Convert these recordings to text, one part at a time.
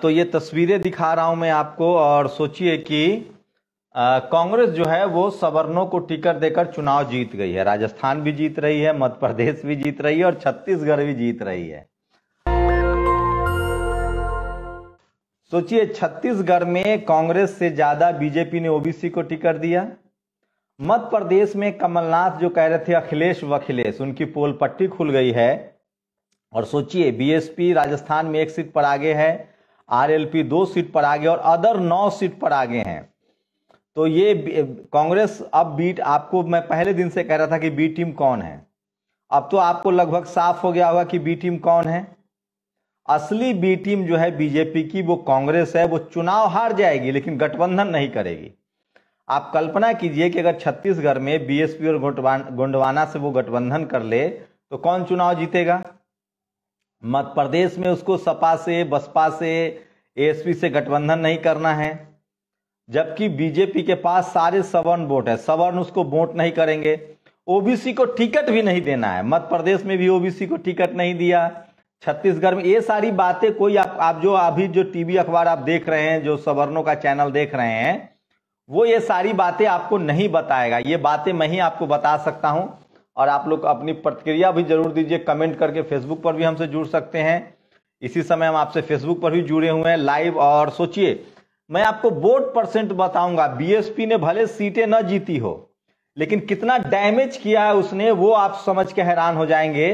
तो ये तस्वीरें दिखा रहा हूं मैं आपको और सोचिए कि कांग्रेस जो है वो सवर्णों को टिकट देकर चुनाव जीत गई है राजस्थान भी जीत रही है मध्य प्रदेश भी जीत रही है और छत्तीसगढ़ भी जीत रही है सोचिए छत्तीसगढ़ में कांग्रेस से ज्यादा बीजेपी ने ओबीसी को टिकट दिया मध्य प्रदेश में कमलनाथ जो कह रहे थे अखिलेश अखिलेश उनकी पोल पट्टी खुल गई है और सोचिए बीएसपी राजस्थान में एक सीट पर आगे है आरएलपी दो सीट पर आगे और अदर नौ सीट पर आगे हैं तो ये कांग्रेस अब बीट आपको मैं पहले दिन से कह रहा था कि बी टीम कौन है अब तो आपको लगभग साफ हो गया होगा कि बी टीम कौन है असली बी टीम जो है बीजेपी की वो कांग्रेस है वो चुनाव हार जाएगी लेकिन गठबंधन नहीं करेगी आप कल्पना कीजिए कि अगर छत्तीसगढ़ में बीएसपी और गोंडवाना से वो गठबंधन कर ले तो कौन चुनाव जीतेगा मध्य प्रदेश में उसको सपा से बसपा से एसपी से गठबंधन नहीं करना है जबकि बीजेपी के पास सारे सवर्ण वोट है सवर्ण उसको वोट नहीं करेंगे ओबीसी को टिकट भी नहीं देना है मध्य प्रदेश में भी ओबीसी को टिकट नहीं दिया छत्तीसगढ़ में ये सारी बातें कोई आप आप जो अभी जो टीवी अखबार आप देख रहे हैं जो सवर्णों का चैनल देख रहे हैं वो ये सारी बातें आपको नहीं बताएगा ये बातें मैं ही आपको बता सकता हूं और आप लोग अपनी प्रतिक्रिया भी जरूर दीजिए कमेंट करके फेसबुक पर भी हमसे जुड़ सकते हैं इसी समय हम आपसे फेसबुक पर भी जुड़े हुए हैं लाइव और सोचिए मैं आपको वोट परसेंट बताऊंगा बीएसपी ने भले सीटें न जीती हो लेकिन कितना डैमेज किया है उसने वो आप समझ के हैरान हो जाएंगे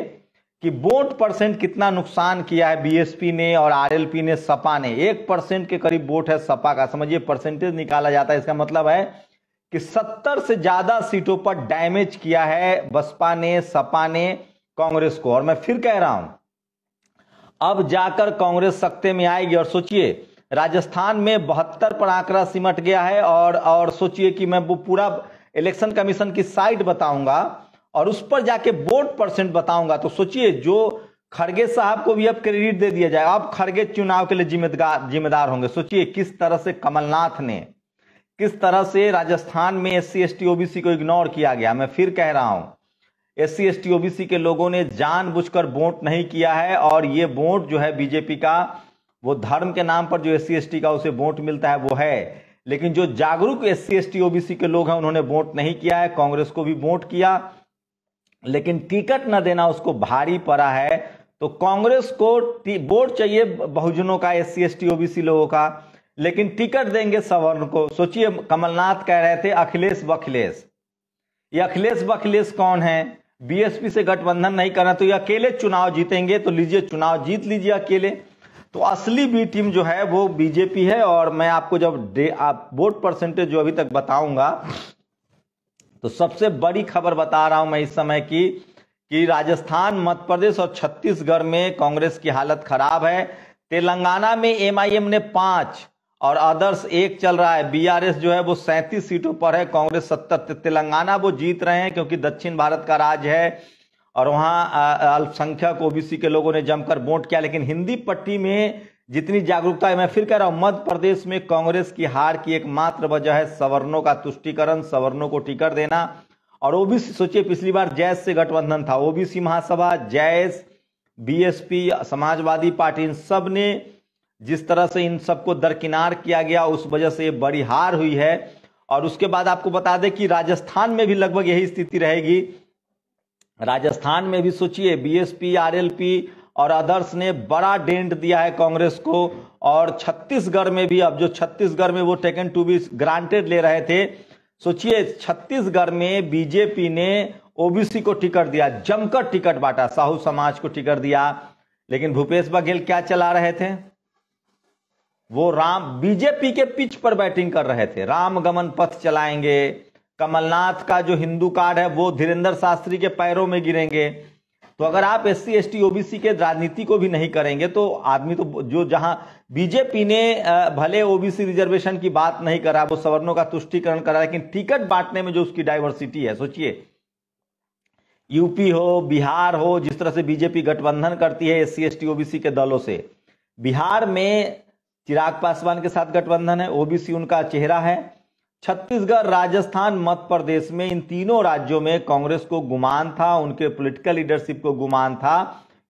कि वोट परसेंट कितना नुकसान किया है बीएसपी ने और आरएलपी ने सपा ने एक परसेंट के करीब वोट है सपा का समझिए परसेंटेज निकाला जाता है इसका मतलब है कि 70 से ज्यादा सीटों पर डैमेज किया है बसपा ने सपा ने कांग्रेस को और मैं फिर कह रहा हूं अब जाकर कांग्रेस सत्ते में आएगी और सोचिए राजस्थान में बहत्तर पर आंकड़ा सिमट गया है और और सोचिए कि मैं वो पूरा इलेक्शन कमीशन की साइट बताऊंगा और उस पर जाके वोट परसेंट बताऊंगा तो सोचिए जो खड़गे साहब को भी अब क्रेडिट दे दिया जाए अब खड़गे चुनाव के लिए जिम्मेदार जिम्मेदार होंगे सोचिए किस तरह से कमलनाथ ने किस तरह से राजस्थान में S C S T OBC को इग्नोर किया गया मैं फिर कह रहा हूं S C S T OBC के लोगों ने जानबूझकर वोट नहीं किया है और ये वोट जो है बीजेपी का वो धर्म के नाम पर जो एस सी एस टी का उसे वोट मिलता है वो है लेकिन जो जागरूक S C S T OBC के लोग हैं उन्होंने वोट नहीं किया है कांग्रेस को भी वोट किया लेकिन टिकट न देना उसको भारी पड़ा है तो कांग्रेस को वोट चाहिए बहुजनों का S C S T OBC लोगों का लेकिन टिकट देंगे सवर्ण को सोचिए कमलनाथ कह रहे थे अखिलेश बखिलेश ये अखिलेश बखिलेश कौन है बीएसपी से गठबंधन नहीं करना तो ये अकेले चुनाव जीतेंगे तो लीजिए चुनाव जीत लीजिए अकेले तो असली बी टीम जो है वो बीजेपी है और मैं आपको जब आप वोट परसेंटेज जो अभी तक बताऊंगा तो सबसे बड़ी खबर बता रहा हूं मैं इस समय की कि राजस्थान मध्य प्रदेश और छत्तीसगढ़ में कांग्रेस की हालत खराब है तेलंगाना में एमआईएम ने पांच और आदर्श एक चल रहा है बीआरएस जो है वो सैंतीस सीटों पर है कांग्रेस सत्तर तेलंगाना वो जीत रहे हैं क्योंकि दक्षिण भारत का राज है और वहाँ अल्पसंख्यक ओबीसी के लोगों ने जमकर वोट किया लेकिन हिंदी पट्टी में जितनी जागरूकता है मैं फिर कह रहा हूँ मध्य प्रदेश में कांग्रेस की हार की एकमात्र वजह है सवर्णों का तुष्टिकरण सवर्णों को टिकट देना और ओबीसी सोचिए पिछली बार जैस से गठबंधन था ओबीसी महासभा जैस बीएसपी समाजवादी पार्टी इन सब ने जिस तरह से इन सबको दरकिनार किया गया उस वजह से बड़ी हार हुई है और उसके बाद आपको बता दें कि राजस्थान में भी लगभग यही स्थिति रहेगी राजस्थान में भी सोचिए बीएसपी आरएलपी और अदर्स ने बड़ा डेंट दिया है कांग्रेस को और छत्तीसगढ़ में भी अब जो छत्तीसगढ़ में वो टेकन टू बी ग्रांटेड ले रहे थे सोचिए छत्तीसगढ़ में बीजेपी ने ओबीसी को टिकट दिया जमकर टिकट बांटा साहू समाज को टिकट दिया लेकिन भूपेश बघेल क्या चला रहे थे वो राम बीजेपी के पिच पर बैटिंग कर रहे थे रामगमन पथ चलाएंगे कमलनाथ का जो हिंदू कार्ड है वो धीरेन्द्र शास्त्री के पैरों में गिरेंगे तो अगर आप S C S T OBC के राजनीति को भी नहीं करेंगे तो आदमी तो जो जहां बीजेपी ने भले ओबीसी रिजर्वेशन की बात नहीं करा वो सवर्णों का तुष्टिकरण करा लेकिन टिकट बांटने में जो उसकी डाइवर्सिटी है सोचिए यूपी हो बिहार हो जिस तरह से बीजेपी गठबंधन करती है S C S T OBC के दलों से बिहार में चिराग पासवान के साथ गठबंधन है ओबीसी उनका चेहरा है छत्तीसगढ़ राजस्थान मध्य प्रदेश में इन तीनों राज्यों में कांग्रेस को गुमान था उनके पॉलिटिकल लीडरशिप को गुमान था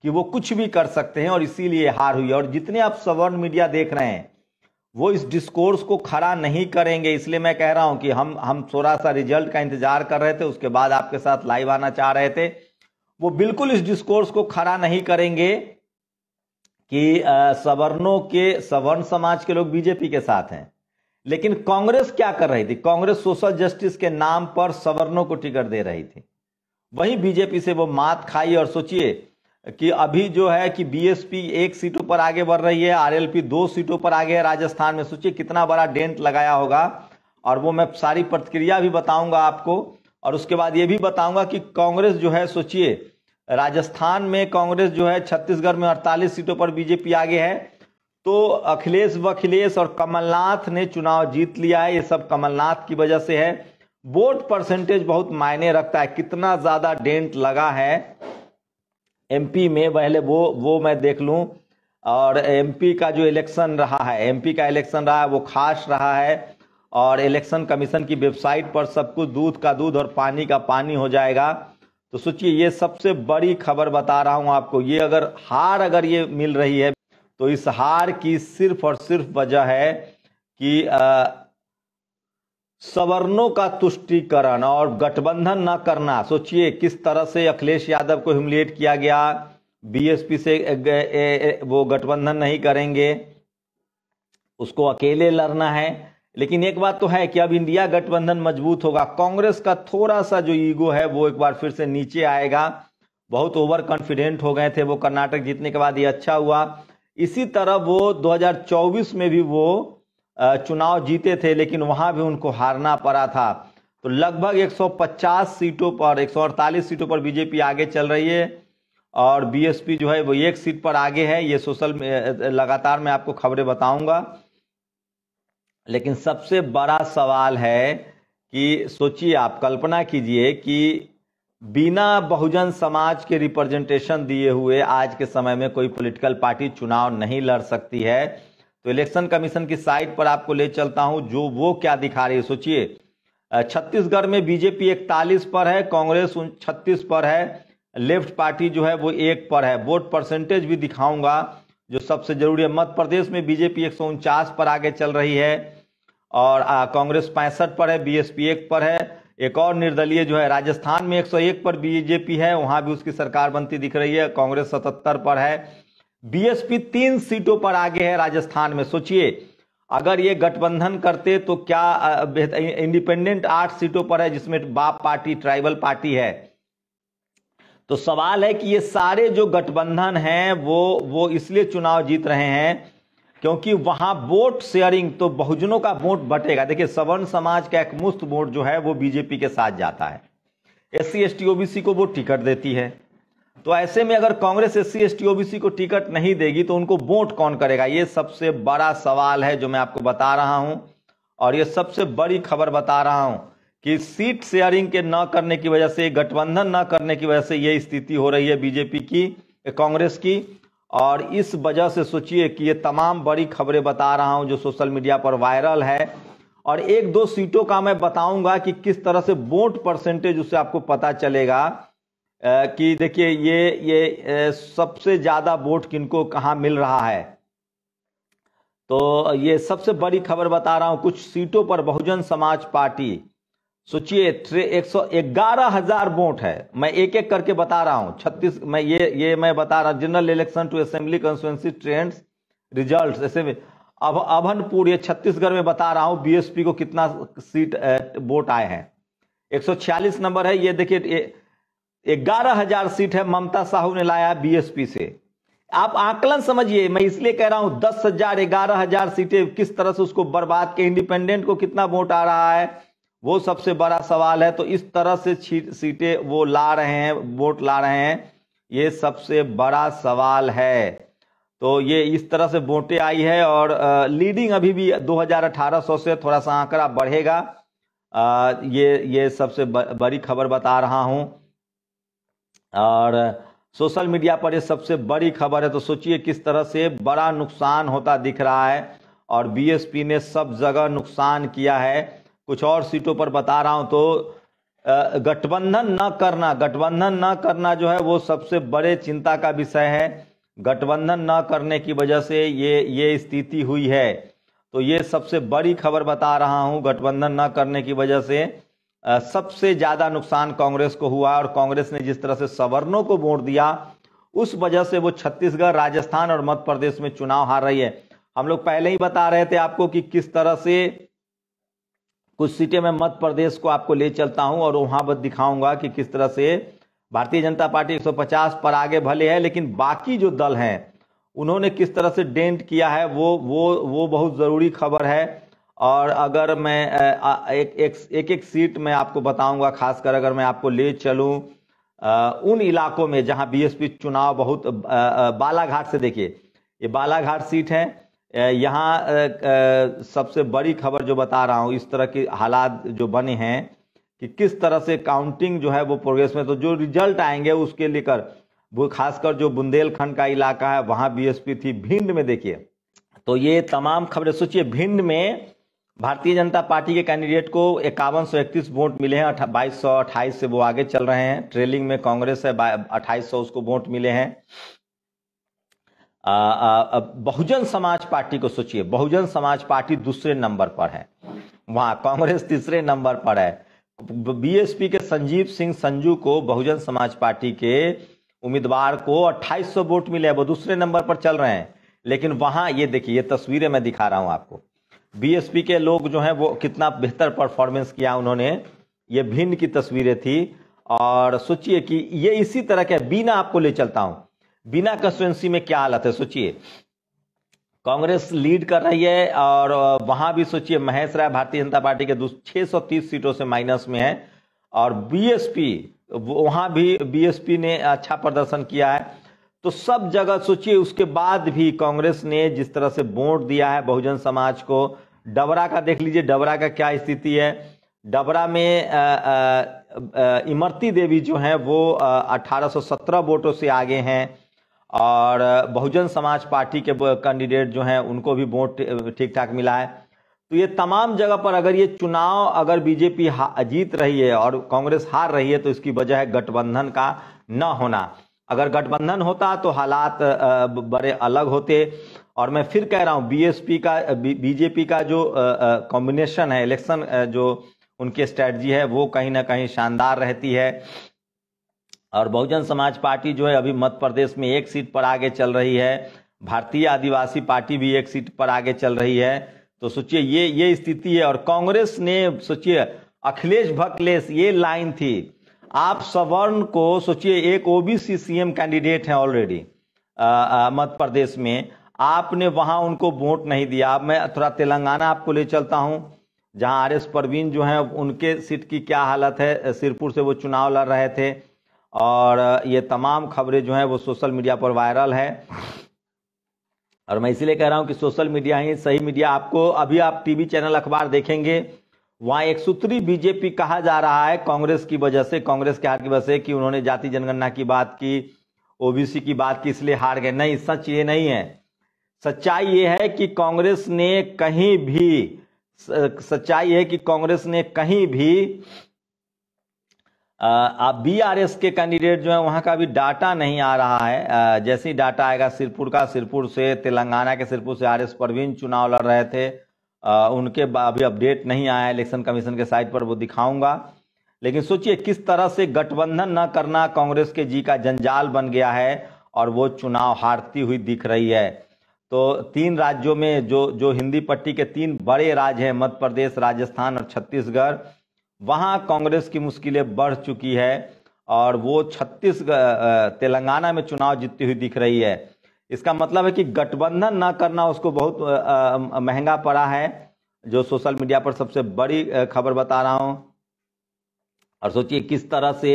कि वो कुछ भी कर सकते हैं और इसीलिए हार हुई और जितने आप सवर्ण मीडिया देख रहे हैं वो इस डिस्कोर्स को खड़ा नहीं करेंगे इसलिए मैं कह रहा हूं कि हम हम थोड़ा सा रिजल्ट का इंतजार कर रहे थे उसके बाद आपके साथ लाइव आना चाह रहे थे वो बिल्कुल इस डिस्कोर्स को खड़ा नहीं करेंगे कि सवर्णों के सवर्ण समाज के लोग बीजेपी के साथ हैं लेकिन कांग्रेस क्या कर रही थी कांग्रेस सोशल जस्टिस के नाम पर सवर्णों को टिकट दे रही थी वहीं बीजेपी से वो मात खाई और सोचिए कि अभी जो है कि बीएसपी एक सीटों पर आगे बढ़ रही है आरएलपी दो सीटों पर आगे है राजस्थान में सोचिए कितना बड़ा डेंट लगाया होगा और वो मैं सारी प्रतिक्रिया भी बताऊंगा आपको और उसके बाद ये भी बताऊंगा कि कांग्रेस जो है सोचिए राजस्थान में कांग्रेस जो है छत्तीसगढ़ में 48 सीटों पर बीजेपी आगे है तो अखिलेश वखिलेश और कमलनाथ ने चुनाव जीत लिया है ये सब कमलनाथ की वजह से है वोट परसेंटेज बहुत मायने रखता है कितना ज्यादा डेंट लगा है एमपी में पहले वो वो मैं देख लूं और एमपी का जो इलेक्शन रहा है एमपी का इलेक्शन रहा है वो खास रहा है और इलेक्शन कमीशन की वेबसाइट पर सब कुछ दूध का दूध और पानी का पानी हो जाएगा तो सोचिए ये सबसे बड़ी खबर बता रहा हूं आपको ये अगर हार अगर ये मिल रही है तो इस हार की सिर्फ और सिर्फ वजह है कि सवर्णों का तुष्टिकरण और गठबंधन न करना सोचिए किस तरह से अखिलेश यादव को ह्यूमिलेट किया गया बीएसपी से वो गठबंधन नहीं करेंगे उसको अकेले लड़ना है लेकिन एक बात तो है कि अब इंडिया गठबंधन मजबूत होगा कांग्रेस का थोड़ा सा जो ईगो है वो एक बार फिर से नीचे आएगा बहुत ओवर कॉन्फिडेंट हो गए थे वो कर्नाटक जीतने के बाद ये अच्छा हुआ इसी तरह वो 2024 में भी वो चुनाव जीते थे लेकिन वहां भी उनको हारना पड़ा था तो लगभग 150 सीटों पर 148 सीटों पर बीजेपी आगे चल रही है और बीएसपी जो है वो एक सीट पर आगे है ये सोशल लगातार मैं आपको खबरें बताऊंगा लेकिन सबसे बड़ा सवाल है कि सोचिए आप कल्पना कीजिए कि बिना बहुजन समाज के रिप्रेजेंटेशन दिए हुए आज के समय में कोई पॉलिटिकल पार्टी चुनाव नहीं लड़ सकती है तो इलेक्शन कमीशन की साइट पर आपको ले चलता हूं जो वो क्या दिखा रही है सोचिए छत्तीसगढ़ में बीजेपी इकतालीस पर है कांग्रेस छत्तीस पर है लेफ्ट पार्टी जो है वो एक पर है वोट परसेंटेज भी दिखाऊंगा जो सबसे जरूरी है मध्य प्रदेश में बीजेपी एक पर आगे चल रही है और कांग्रेस पैंसठ पर है बीएसपी एक पर है एक और निर्दलीय जो है राजस्थान में 101 पर बीजेपी है वहां भी उसकी सरकार बनती दिख रही है कांग्रेस 77 पर है बीएसपी तीन सीटों पर आगे है राजस्थान में सोचिए अगर ये गठबंधन करते तो क्या इंडिपेंडेंट आठ सीटों पर है जिसमें बाप पार्टी ट्राइबल पार्टी है तो सवाल है कि ये सारे जो गठबंधन हैं वो वो इसलिए चुनाव जीत रहे हैं क्योंकि वहां वोट शेयरिंग तो बहुजनों का वोट बटेगा देखिए सवर्ण समाज का एक मुफ्त वोट जो है वो बीजेपी के साथ जाता है S C S T OBC को वो टिकट देती है तो ऐसे में अगर Congress S C S T OBC को टिकट नहीं देगी तो उनको वोट कौन करेगा ये सबसे बड़ा सवाल है जो मैं आपको बता रहा हूं और ये सबसे बड़ी खबर बता रहा हूं कि सीट शेयरिंग के न करने की वजह से गठबंधन न करने की वजह से ये स्थिति हो रही है बीजेपी की कांग्रेस की और इस वजह से सोचिए कि ये तमाम बड़ी खबरें बता रहा हूं जो सोशल मीडिया पर वायरल है और एक दो सीटों का मैं बताऊंगा कि किस तरह से वोट परसेंटेज उससे आपको पता चलेगा कि देखिए ये ये सबसे ज़्यादा वोट किनको कहाँ मिल रहा है तो ये सबसे बड़ी खबर बता रहा हूँ कुछ सीटों पर बहुजन समाज पार्टी सोचिए एक सौ ग्यारह हजार वोट है मैं एक एक करके बता रहा हूं छत्तीस मैं ये ये मैं बता रहा हूं general election to assembly constituency trends result ऐसे अब अभनपुर ये छत्तीसगढ़ में बता रहा हूं बीएसपी को कितना सीट वोट आए हैं 146 नंबर है ये देखिए ग्यारह हजार सीट है ममता साहू ने लाया है बीएसपी से आप आकलन समझिए मैं इसलिए कह रहा हूं दस हजार ग्यारह हजार सीटें किस तरह से उसको बर्बाद के इंडिपेंडेंट को कितना वोट आ रहा है वो सबसे बड़ा सवाल है तो इस तरह से सीटें वो ला रहे हैं वोट ला रहे हैं ये सबसे बड़ा सवाल है तो ये इस तरह से वोटें आई है और आ, लीडिंग अभी भी 2018 से थोड़ा सा आंकड़ा बढ़ेगा आ, ये ये सबसे बड़ी खबर बता रहा हूं और सोशल मीडिया पर ये सबसे बड़ी खबर है तो सोचिए किस तरह से बड़ा नुकसान होता दिख रहा है और बीएसपी ने सब जगह नुकसान किया है कुछ और सीटों पर बता रहा हूं तो गठबंधन न करना गठबंधन न करना जो है वो सबसे बड़े चिंता का विषय है गठबंधन न करने की वजह से ये ये स्थिति हुई है तो ये सबसे बड़ी खबर बता रहा हूं गठबंधन न करने की वजह से सबसे ज्यादा नुकसान कांग्रेस को हुआ और कांग्रेस ने जिस तरह से सवर्णों को वोट दिया उस वजह से वो छत्तीसगढ़ राजस्थान और मध्य प्रदेश में चुनाव हार रही है हम लोग पहले ही बता रहे थे आपको कि किस तरह से कुछ सीटें मैं मध्य प्रदेश को आपको ले चलता हूं और वहां पर दिखाऊंगा कि किस तरह से भारतीय जनता पार्टी 150 पर आगे भले है लेकिन बाकी जो दल हैं उन्होंने किस तरह से डेंट किया है वो वो वो बहुत ज़रूरी खबर है और अगर मैं एक एक एक, एक सीट मैं आपको बताऊंगा खासकर अगर मैं आपको ले चलूँ उन इलाकों में जहाँ बी चुनाव बहुत बालाघाट से देखिए ये बालाघाट सीट है यहाँ सबसे बड़ी खबर जो बता रहा हूँ इस तरह के हालात जो बने हैं कि किस तरह से काउंटिंग जो है वो प्रोग्रेस में तो जो रिजल्ट आएंगे उसके लेकर वो खासकर जो बुंदेलखंड का इलाका है वहाँ बीएसपी थी भिंड में देखिए तो ये तमाम खबरें सोचिए भिंड में भारतीय जनता पार्टी के कैंडिडेट को इक्यावन सौ इकतीस वोट मिले हैं बाईस सौ अट्ठाईस से वो आगे चल रहे हैं ट्रेलिंग में कांग्रेस है अट्ठाईस सौ उसको वोट मिले हैं बहुजन समाज पार्टी को सोचिए बहुजन समाज पार्टी दूसरे नंबर पर है वहां कांग्रेस तीसरे नंबर पर है बीएसपी के संजीव सिंह संजू को बहुजन समाज पार्टी के उम्मीदवार को 2800 वोट मिले वो दूसरे नंबर पर चल रहे हैं लेकिन वहां ये देखिए ये तस्वीरें मैं दिखा रहा हूं आपको बीएसपी के लोग जो हैं वो कितना बेहतर परफॉर्मेंस किया उन्होंने ये भिन्न की तस्वीरें थी और सोचिए कि ये इसी तरह के बिना आपको ले चलता हूं बिना कंस्टिट्युएंसी में क्या हालत है सोचिए कांग्रेस लीड कर रही है और वहां भी सोचिए महेश राय भारतीय जनता पार्टी के छह सौ तीस सीटों से माइनस में है और बीएसपी वहां भी बीएसपी ने अच्छा प्रदर्शन किया है तो सब जगह सोचिए उसके बाद भी कांग्रेस ने जिस तरह से वोट दिया है बहुजन समाज को डबरा का देख लीजिए डबरा का क्या स्थिति है डबरा में इमरती देवी जो हैं वो 1817 वोटों से आगे हैं और बहुजन समाज पार्टी के कैंडिडेट जो हैं उनको भी वोट ठीक ठाक मिला है तो ये तमाम जगह पर अगर ये चुनाव अगर बीजेपी जीत रही है और कांग्रेस हार रही है तो इसकी वजह है गठबंधन का न होना अगर गठबंधन होता तो हालात बड़े अलग होते और मैं फिर कह रहा हूँ बीएसपी का बीजेपी का जो कॉम्बिनेशन है इलेक्शन जो उनकी स्ट्रैटी है वो कहीं ना कहीं शानदार रहती है और बहुजन समाज पार्टी जो है अभी मध्य प्रदेश में एक सीट पर आगे चल रही है भारतीय आदिवासी पार्टी भी एक सीट पर आगे चल रही है तो सोचिए ये ये स्थिति है और कांग्रेस ने सोचिए अखिलेश भकलेश ये लाइन थी आप सवर्ण को सोचिए एक ओबीसी सीएम कैंडिडेट हैं ऑलरेडी मध्य प्रदेश में आपने वहां उनको वोट नहीं दिया मैं थोड़ा तेलंगाना आपको ले चलता हूं जहां आर एस परवीन जो हैं उनके सीट की क्या हालत है सिरपुर से वो चुनाव लड़ रहे थे और ये तमाम खबरें जो हैं वो सोशल मीडिया पर वायरल है और मैं इसीलिए कह रहा हूँ कि सोशल मीडिया ही सही मीडिया आपको अभी आप टीवी चैनल अखबार देखेंगे वहाँ एक सूत्री बीजेपी कहा जा रहा है कांग्रेस की वजह से कांग्रेस के हार की वजह से कि उन्होंने जाति जनगणना की बात की ओबीसी की बात की इसलिए हार गए नहीं सच ये नहीं है सच्चाई ये है कि कांग्रेस ने कहीं भी सच्चाई है कि कांग्रेस ने कहीं भी आप बीआरएस के कैंडिडेट जो है वहाँ का भी डाटा नहीं आ रहा है जैसे ही डाटा आएगा सिरपुर का सिरपुर से तेलंगाना के सिरपुर से आर एस परवीन चुनाव लड़ रहे थे उनके अभी अपडेट नहीं आया इलेक्शन कमीशन के साइट पर वो दिखाऊंगा लेकिन सोचिए किस तरह से गठबंधन न करना कांग्रेस के जी का जंजाल बन गया है और वो चुनाव हारती हुई दिख रही है तो तीन राज्यों में जो जो हिंदी पट्टी के तीन बड़े राज्य हैं मध्य प्रदेश राजस्थान और छत्तीसगढ़ वहाँ कांग्रेस की मुश्किलें बढ़ चुकी है और वो छत्तीस तेलंगाना में चुनाव जीतती हुई दिख रही है इसका मतलब है कि गठबंधन ना करना उसको बहुत महंगा पड़ा है जो सोशल मीडिया पर सबसे बड़ी खबर बता रहा हूं और सोचिए किस तरह से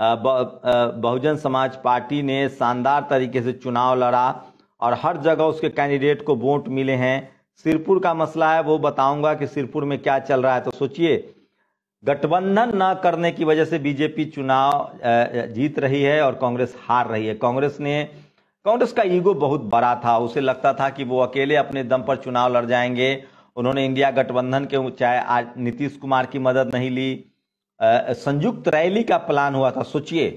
बहुजन समाज पार्टी ने शानदार तरीके से चुनाव लड़ा और हर जगह उसके कैंडिडेट को वोट मिले हैं सिरपुर का मसला है वो बताऊंगा कि सिरपुर में क्या चल रहा है तो सोचिए गठबंधन ना करने की वजह से बीजेपी चुनाव जीत रही है और कांग्रेस हार रही है कांग्रेस ने कांग्रेस का ईगो बहुत बड़ा था उसे लगता था कि वो अकेले अपने दम पर चुनाव लड़ जाएंगे उन्होंने इंडिया गठबंधन के चाहे आज नीतीश कुमार की मदद नहीं ली संयुक्त रैली का प्लान हुआ था सोचिए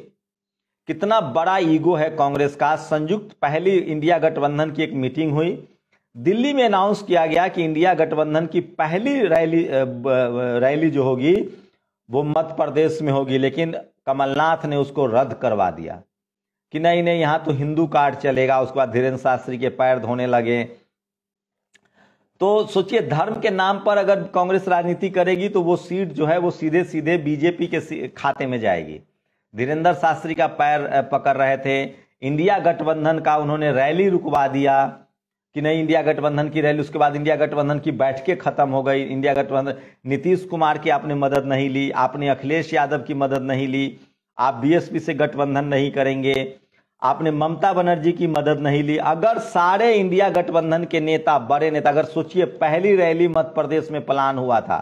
कितना बड़ा ईगो है कांग्रेस का संयुक्त पहली इंडिया गठबंधन की एक मीटिंग हुई दिल्ली में अनाउंस किया गया कि इंडिया गठबंधन की पहली रैली रैली जो होगी वो मध्य प्रदेश में होगी लेकिन कमलनाथ ने उसको रद्द करवा दिया कि नहीं नहीं यहां तो हिंदू कार्ड चलेगा उसके बाद धीरेन्द्र शास्त्री के पैर धोने लगे तो सोचिए धर्म के नाम पर अगर कांग्रेस राजनीति करेगी तो वो सीट जो है वो सीधे सीधे बीजेपी के खाते में जाएगी धीरेन्द्र शास्त्री का पैर पकड़ रहे थे इंडिया गठबंधन का उन्होंने रैली रुकवा दिया कि नहीं इंडिया गठबंधन की रैली उसके बाद इंडिया गठबंधन की बैठकें खत्म हो गई इंडिया गठबंधन नीतीश कुमार की आपने मदद नहीं ली आपने अखिलेश यादव की मदद नहीं ली आप बीएसपी से गठबंधन नहीं करेंगे आपने ममता बनर्जी की मदद नहीं ली अगर सारे इंडिया गठबंधन के नेता बड़े नेता अगर सोचिए पहली रैली मध्य प्रदेश में प्लान हुआ था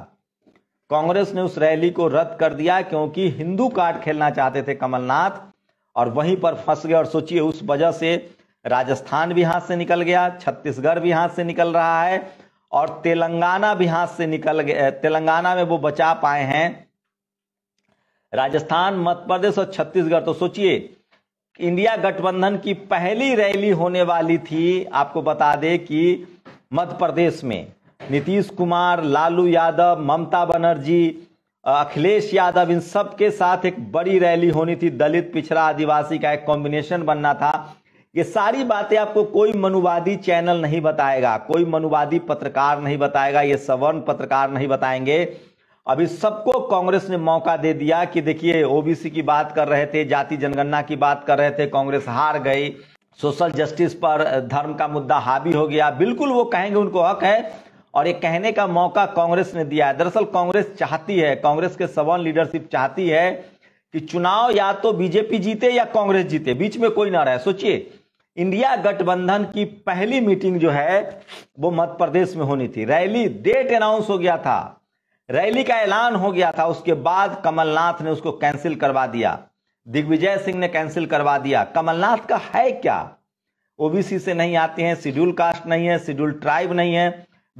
कांग्रेस ने उस रैली को रद्द कर दिया क्योंकि हिंदू कार्ड खेलना चाहते थे कमलनाथ और वहीं पर फंस गए और सोचिए उस वजह से राजस्थान भी हाथ से निकल गया छत्तीसगढ़ भी हाथ से निकल रहा है और तेलंगाना भी हाथ से निकल गया तेलंगाना में वो बचा पाए हैं राजस्थान मध्य प्रदेश और छत्तीसगढ़ तो सोचिए इंडिया गठबंधन की पहली रैली होने वाली थी आपको बता दें कि मध्य प्रदेश में नीतीश कुमार लालू यादव ममता बनर्जी अखिलेश यादव इन सबके साथ एक बड़ी रैली होनी थी दलित पिछड़ा आदिवासी का एक कॉम्बिनेशन बनना था ये सारी बातें आपको कोई मनुवादी चैनल नहीं बताएगा कोई मनुवादी पत्रकार नहीं बताएगा ये सवर्ण पत्रकार नहीं बताएंगे अभी सबको कांग्रेस ने मौका दे दिया कि देखिए ओबीसी की बात कर रहे थे जाति जनगणना की बात कर रहे थे कांग्रेस हार गई सोशल जस्टिस पर धर्म का मुद्दा हावी हो गया बिल्कुल वो कहेंगे उनको हक है और ये कहने का मौका कांग्रेस ने दिया है दरअसल कांग्रेस चाहती है कांग्रेस के सवर्ण लीडरशिप चाहती है कि चुनाव या तो बीजेपी जीते या कांग्रेस जीते बीच में कोई ना रहे सोचिए इंडिया गठबंधन की पहली मीटिंग जो है वो मध्य प्रदेश में होनी थी रैली डेट अनाउंस हो गया था रैली का ऐलान हो गया था उसके बाद कमलनाथ ने उसको कैंसिल करवा दिया दिग्विजय सिंह ने कैंसिल करवा दिया कमलनाथ का है क्या ओबीसी से नहीं आते हैं शेड्यूल कास्ट नहीं है शेड्यूल ट्राइब नहीं है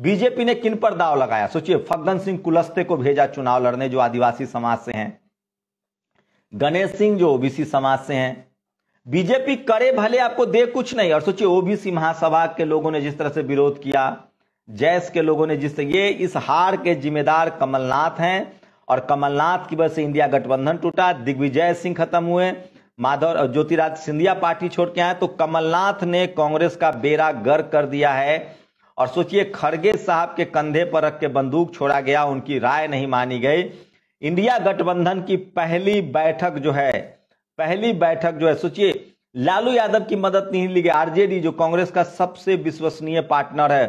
बीजेपी ने किन पर दाव लगाया सोचिए फग्गन सिंह कुलस्ते को भेजा चुनाव लड़ने जो आदिवासी समाज से हैं गणेश सिंह जो ओबीसी समाज से हैं बीजेपी करे भले आपको दे कुछ नहीं और सोचिए ओबीसी महासभा के लोगों ने जिस तरह से विरोध किया जैस के लोगों ने जिस ये इस हार के जिम्मेदार कमलनाथ हैं और कमलनाथ की वजह से इंडिया गठबंधन टूटा दिग्विजय सिंह खत्म हुए माधव और सिंधिया पार्टी छोड़ के आए तो कमलनाथ ने कांग्रेस का बेरा गर कर दिया है और सोचिए खड़गे साहब के कंधे पर रख के बंदूक छोड़ा गया उनकी राय नहीं मानी गई इंडिया गठबंधन की पहली बैठक जो है पहली बैठक जो है सोचिए लालू यादव की मदद नहीं ली गई आरजेडी जो कांग्रेस का सबसे विश्वसनीय पार्टनर है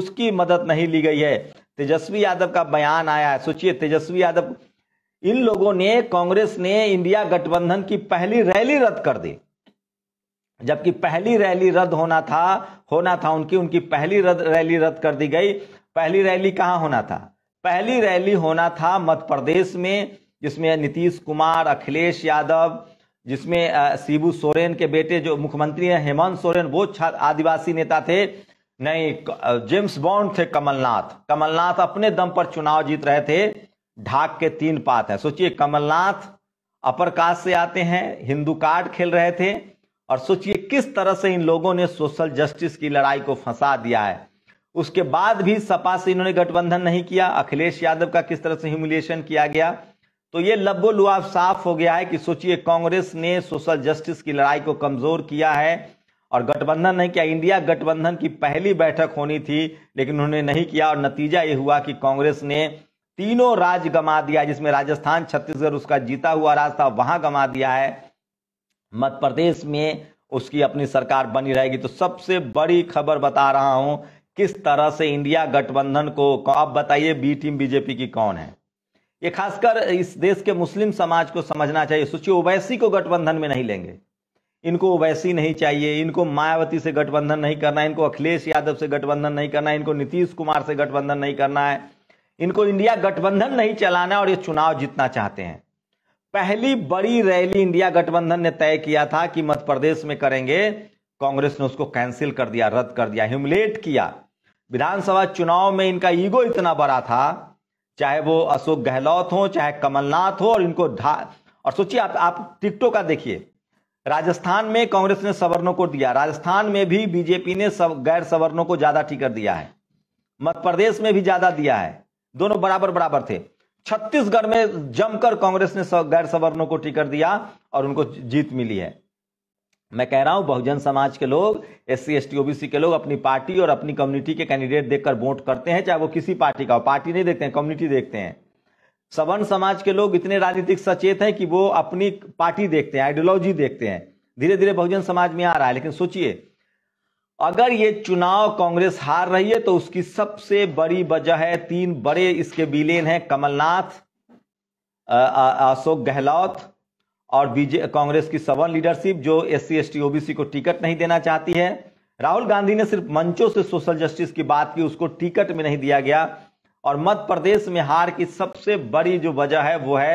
उसकी मदद नहीं ली गई है तेजस्वी यादव का बयान आया है सोचिए तेजस्वी यादव इन लोगों ने कांग्रेस ने इंडिया गठबंधन की पहली रैली रद्द कर दी जबकि पहली रैली रद्द होना था होना था उनकी उनकी पहली रद, रैली रद्द कर दी गई पहली रैली कहाँ होना था पहली रैली होना था मध्य प्रदेश में जिसमें नीतीश कुमार अखिलेश यादव जिसमें शिबू सोरेन के बेटे जो मुख्यमंत्री हैं हेमंत सोरेन वो आदिवासी नेता थे नहीं जेम्स बॉन्ड थे कमलनाथ कमलनाथ अपने दम पर चुनाव जीत रहे थे ढाक के तीन पात हैं सोचिए कमलनाथ अपर कास्ट से आते हैं हिंदू कार्ड खेल रहे थे और सोचिए किस तरह से इन लोगों ने सोशल जस्टिस की लड़ाई को फंसा दिया है उसके बाद भी सपा से इन्होंने गठबंधन नहीं किया अखिलेश यादव का किस तरह से ह्यूमिलिएशन किया गया तो ये लब्बो लुआब साफ हो गया है कि सोचिए कांग्रेस ने सोशल जस्टिस की लड़ाई को कमजोर किया है और गठबंधन नहीं किया इंडिया गठबंधन की पहली बैठक होनी थी लेकिन उन्होंने नहीं किया और नतीजा ये हुआ कि कांग्रेस ने तीनों राज्य गमा दिया जिसमें राजस्थान छत्तीसगढ़ उसका जीता हुआ राज था वहां गमा दिया है मध्य प्रदेश में उसकी अपनी सरकार बनी रहेगी तो सबसे बड़ी खबर बता रहा हूं किस तरह से इंडिया गठबंधन को आप बताइए बी टीम बीजेपी की कौन है ये खासकर इस देश के मुस्लिम समाज को समझना चाहिए सोचिए ओवैसी को गठबंधन में नहीं लेंगे इनको ओवैसी नहीं चाहिए इनको मायावती से गठबंधन नहीं करना है इनको अखिलेश यादव से गठबंधन नहीं करना है इनको नीतीश कुमार से गठबंधन नहीं करना है इनको इंडिया गठबंधन नहीं चलाना और ये चुनाव जीतना चाहते हैं पहली बड़ी रैली इंडिया गठबंधन ने तय किया था कि मध्य प्रदेश में करेंगे कांग्रेस ने उसको कैंसिल कर दिया रद्द कर दिया ह्यूमलेट किया विधानसभा चुनाव में इनका ईगो इतना बड़ा था चाहे वो अशोक गहलोत हो चाहे कमलनाथ हो और इनको ढा और सोचिए आप आप टिकटों का देखिए राजस्थान में कांग्रेस ने सवर्णों को दिया राजस्थान में भी बीजेपी ने सब गैर सवर्णों को ज्यादा टिकट दिया है मध्य प्रदेश में भी ज्यादा दिया है दोनों बराबर बराबर थे छत्तीसगढ़ में जमकर कांग्रेस ने गैर सवर्णों को टिकट दिया और उनको जीत मिली है मैं कह रहा हूं बहुजन समाज के लोग S C S T OBC के लोग अपनी पार्टी और अपनी कम्युनिटी के कैंडिडेट देखकर वोट करते हैं चाहे वो किसी पार्टी का हो पार्टी नहीं देखते हैं कम्युनिटी देखते हैं सवर्ण समाज के लोग इतने राजनीतिक सचेत हैं कि वो अपनी पार्टी देखते हैं आइडियोलॉजी देखते हैं धीरे धीरे बहुजन समाज में आ रहा है लेकिन सोचिए अगर ये चुनाव कांग्रेस हार रही है तो उसकी सबसे बड़ी वजह है तीन बड़े इसके विलेन हैं कमलनाथ अशोक गहलोत और बीजे कांग्रेस की सवर्ण लीडरशिप जो S C S T OBC को टिकट नहीं देना चाहती है राहुल गांधी ने सिर्फ मंचों से सोशल जस्टिस की बात की उसको टिकट में नहीं दिया गया और मध्य प्रदेश में हार की सबसे बड़ी जो वजह है वो है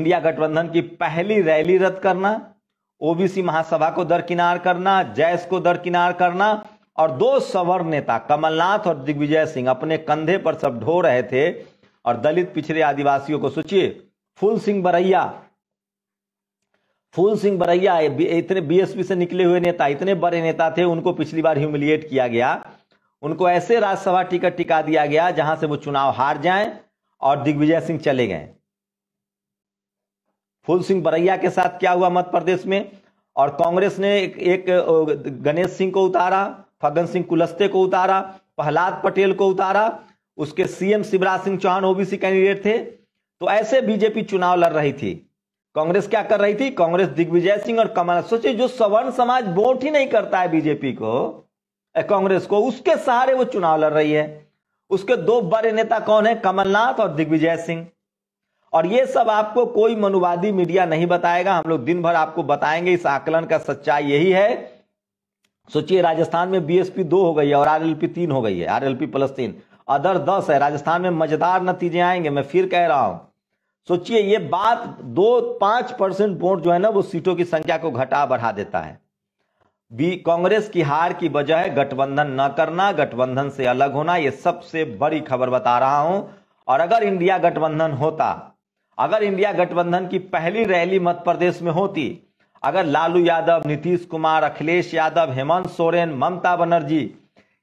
इंडिया गठबंधन की पहली रैली रद्द करना ओबीसी महासभा को दरकिनार करना जैस को दरकिनार करना और दो सवर्ण नेता कमलनाथ और दिग्विजय सिंह अपने कंधे पर सब ढो रहे थे और दलित पिछड़े आदिवासियों को सोचिए फूल सिंह बरैया फूल सिंह बरैया इतने बीएसपी से निकले हुए नेता इतने बड़े नेता थे उनको पिछली बार ह्यूमिलिएट किया गया उनको ऐसे राज्यसभा टिकट टिका दिया गया जहां से वो चुनाव हार जाएं और दिग्विजय सिंह चले गए फूल सिंह बरैया के साथ क्या हुआ मध्य प्रदेश में और कांग्रेस ने एक, एक गणेश सिंह को उतारा फगन सिंह कुलस्ते को उतारा प्रहलाद पटेल को उतारा उसके CM Shivraj Singh Chouhan OBC candidate थे तो ऐसे बीजेपी चुनाव लड़ रही थी कांग्रेस क्या कर रही थी कांग्रेस दिग्विजय सिंह और कमल सोचिए जो सवर्ण समाज वोट ही नहीं करता है बीजेपी को कांग्रेस को उसके सहारे वो चुनाव लड़ रही है उसके दो बड़े नेता कौन है कमलनाथ और दिग्विजय सिंह और ये सब आपको कोई मनुवादी मीडिया नहीं बताएगा हम लोग दिन भर आपको बताएंगे इस आकलन का सच्चाई यही है सोचिए राजस्थान में बीएसपी दो हो गई है और आरएलपी तीन हो गई है आरएलपी प्लस तीन अदर दस है राजस्थान में मजेदार नतीजे आएंगे मैं फिर कह रहा हूं सोचिए ये बात दो पांच परसेंट वोट जो है ना वो सीटों की संख्या को घटा बढ़ा देता है कांग्रेस की हार की वजह है गठबंधन न करना गठबंधन से अलग होना ये सबसे बड़ी खबर बता रहा हूं और अगर इंडिया गठबंधन होता अगर इंडिया गठबंधन की पहली रैली मध्य प्रदेश में होती अगर लालू यादव नीतीश कुमार अखिलेश यादव हेमंत सोरेन ममता बनर्जी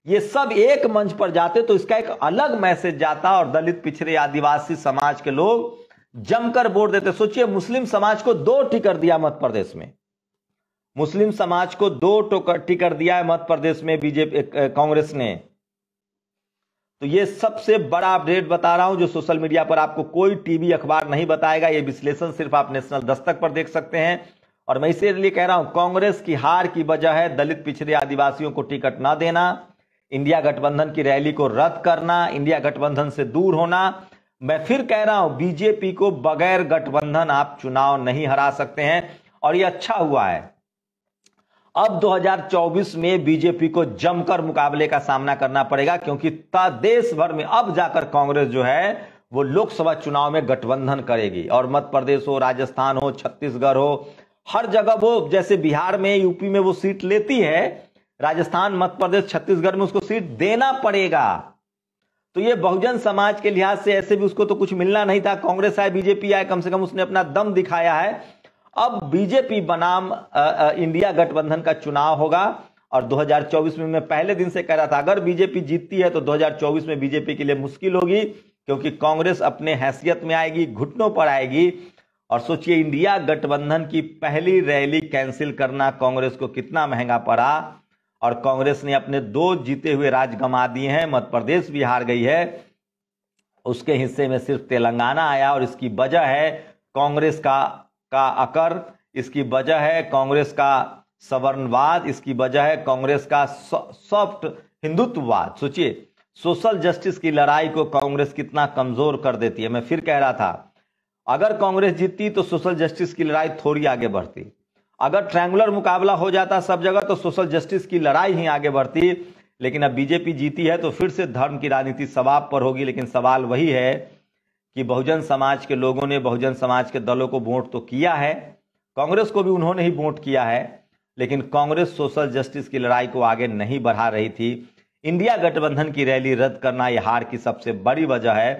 ये सब एक मंच पर जाते तो इसका एक अलग मैसेज जाता और दलित पिछड़े आदिवासी समाज के लोग जमकर वोट देते सोचिए मुस्लिम समाज को दो टिकट दिया मध्य प्रदेश में मुस्लिम समाज को दो टिकट दिया है मध्य प्रदेश में बीजेपी कांग्रेस ने तो ये सबसे बड़ा अपडेट बता रहा हूं जो सोशल मीडिया पर आपको कोई टीवी अखबार नहीं बताएगा ये विश्लेषण सिर्फ आप नेशनल दस्तक पर देख सकते हैं और मैं इसीलिए कह रहा हूं कांग्रेस की हार की वजह है दलित पिछड़े आदिवासियों को टिकट ना देना इंडिया गठबंधन की रैली को रद्द करना इंडिया गठबंधन से दूर होना मैं फिर कह रहा हूं बीजेपी को बगैर गठबंधन आप चुनाव नहीं हरा सकते हैं और यह अच्छा हुआ है अब 2024 में बीजेपी को जमकर मुकाबले का सामना करना पड़ेगा क्योंकि देश भर में अब जाकर कांग्रेस जो है वो लोकसभा चुनाव में गठबंधन करेगी और मध्य प्रदेश हो राजस्थान हो छत्तीसगढ़ हो हर जगह वो जैसे बिहार में यूपी में वो सीट लेती है राजस्थान मध्य प्रदेश छत्तीसगढ़ में उसको सीट देना पड़ेगा तो ये बहुजन समाज के लिहाज से ऐसे भी उसको तो कुछ मिलना नहीं था कांग्रेस आए बीजेपी आए कम से कम उसने अपना दम दिखाया है अब बीजेपी बनाम इंडिया गठबंधन का चुनाव होगा और 2024 में मैं पहले दिन से कह रहा था अगर बीजेपी जीतती है तो 2024 में बीजेपी के लिए मुश्किल होगी क्योंकि कांग्रेस अपने हैसियत में आएगी घुटनों पर आएगी और सोचिए इंडिया गठबंधन की पहली रैली कैंसिल करना कांग्रेस को कितना महंगा पड़ा और कांग्रेस ने अपने दो जीते हुए राज्य गंवा दिए हैं मध्य प्रदेश भी हार गई है उसके हिस्से में सिर्फ तेलंगाना आया और इसकी वजह है कांग्रेस का का अकर इसकी वजह है कांग्रेस का सवर्णवाद इसकी वजह है कांग्रेस का सॉफ्ट हिंदुत्ववाद सोचिए सोशल जस्टिस की लड़ाई को कांग्रेस कितना कमजोर कर देती है मैं फिर कह रहा था अगर कांग्रेस जीतती तो सोशल जस्टिस की लड़ाई थोड़ी आगे बढ़ती अगर ट्रैंगुलर मुकाबला हो जाता सब जगह तो सोशल जस्टिस की लड़ाई ही आगे बढ़ती लेकिन अब बीजेपी जीती है तो फिर से धर्म की राजनीति सवाब पर होगी लेकिन सवाल वही है कि बहुजन समाज के लोगों ने बहुजन समाज के दलों को वोट तो किया है कांग्रेस को भी उन्होंने ही वोट किया है लेकिन कांग्रेस सोशल जस्टिस की लड़ाई को आगे नहीं बढ़ा रही थी इंडिया गठबंधन की रैली रद्द करना यह हार की सबसे बड़ी वजह है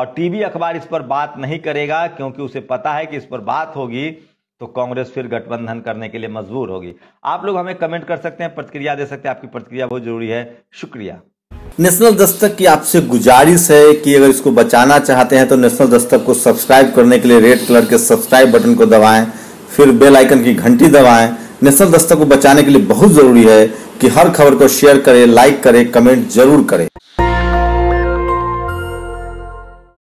और टीवी अखबार इस पर बात नहीं करेगा क्योंकि उसे पता है कि इस पर बात होगी तो कांग्रेस फिर गठबंधन करने के लिए मजबूर होगी आप लोग हमें कमेंट कर सकते हैं प्रतिक्रिया दे सकते हैं आपकी प्रतिक्रिया बहुत जरूरी है शुक्रिया नेशनल दस्तक की आपसे गुजारिश है कि अगर इसको बचाना चाहते हैं तो नेशनल दस्तक को सब्सक्राइब करने के लिए रेड कलर के सब्सक्राइब बटन को दबाएं फिर बेल आइकन की घंटी दबाएं नेशनल दस्तक को बचाने के लिए बहुत जरूरी है कि हर खबर को शेयर करें लाइक करें कमेंट जरूर करें